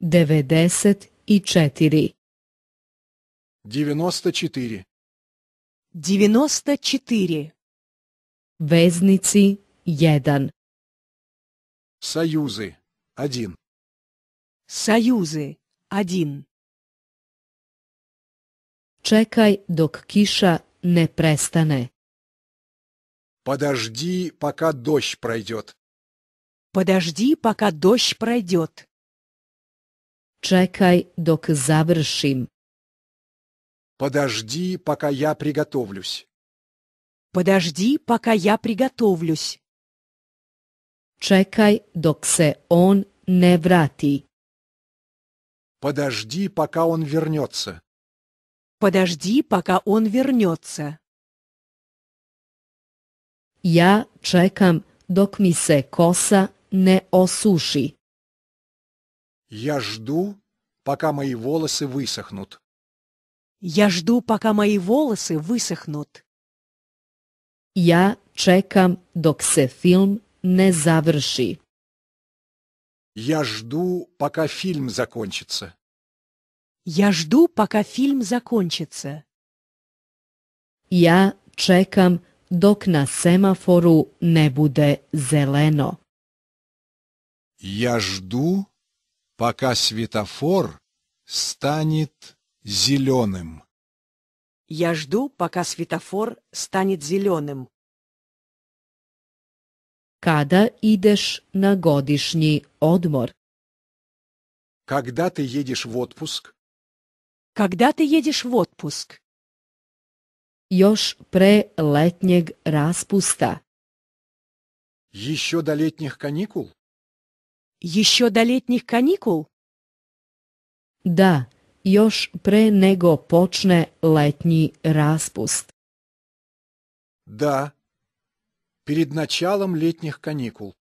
Devedeset i četiri. 94. 94. Veznici 1. Союзы 1. Союзы 1. Чекай, dok kiša не престане Подожди, пока дождь пройдет. Подожди, пока дождь пройдет. Чекай, док завершим. Подожди, пока я приготовлюсь. Подожди, пока я приготовлюсь. Чекай, док се он не врати. Подожди, пока он вернется. Подожди, пока он вернется. Я чекам, док ми се коса не осуши. Я жду, пока мои волосы высохнут. Я жду, пока мои волосы высохнут. Я чекам, док се фильм не završi. Я жду, пока фильм закончится. Я жду, пока фильм закончится. Я чекам, док на semaforu не bude зелено. Я жду, пока светофор станет зеленым. Я жду, пока светофор станет зеленым. Когда идешь на годишний отмор? Когда ты едешь в отпуск? Когда ты едешь в отпуск? Još пре летнег распуста. Еще до летних каникул? Еще до летних каникул? Да, još pre него почне летний распуст. Да, перед началом летних каникул.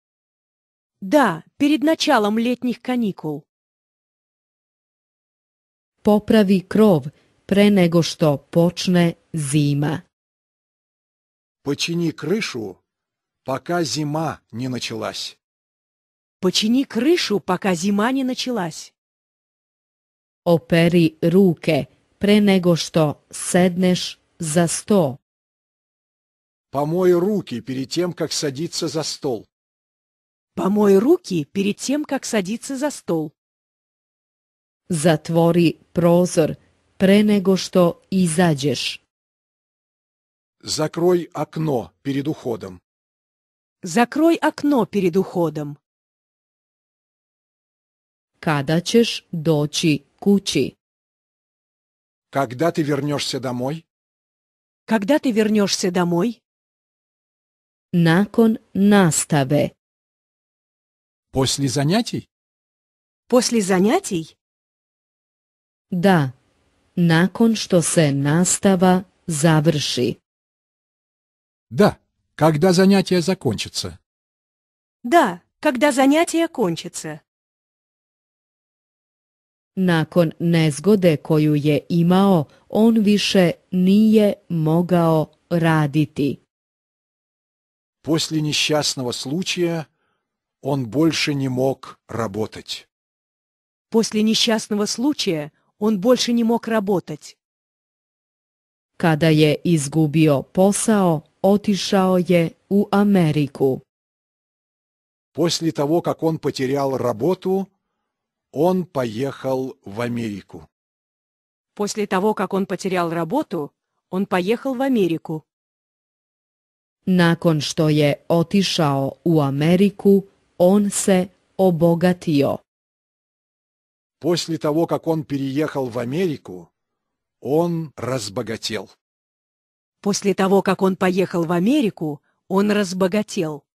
Да, перед началом летних каникул. Поправи кров пре него что почне зима. Почини крышу, пока зима не началась. Почини крышу, пока зима не началась. Опери руке pre nego što седнеш за сто. Помой руки перед тем, как садиться за стол. Помой руки перед тем, как садиться за стол. Затвори прозор pre nego što izađeš. Закрой окно перед уходом. Закрой окно перед уходом. Kada ćeš дочи, кучи? Когда ты вернешься домой? Когда ты вернешься домой? Након наставе. После занятий? После занятий? Да. Након что се настава заврши. Да, когда занятие закончится. Да, когда занятие кончится. Nakon nezgode koju je imao, on više nije mogao raditi. Poslije nešćasnog slučaja on bolje ne mog raboteć. Poslije nešćasnog slučaja on bolje ne mog Kada je izgubio posao, otišao je u Ameriku. Poslije toga kako on potjerao работу, он поехал в Америку. После того, как он потерял работу, он поехал в Америку. Nakon što je otišao u Америку, он se obogatio. После того, как он переехал в Америку, он разбогател. После того, как он поехал в Америку, он разбогател.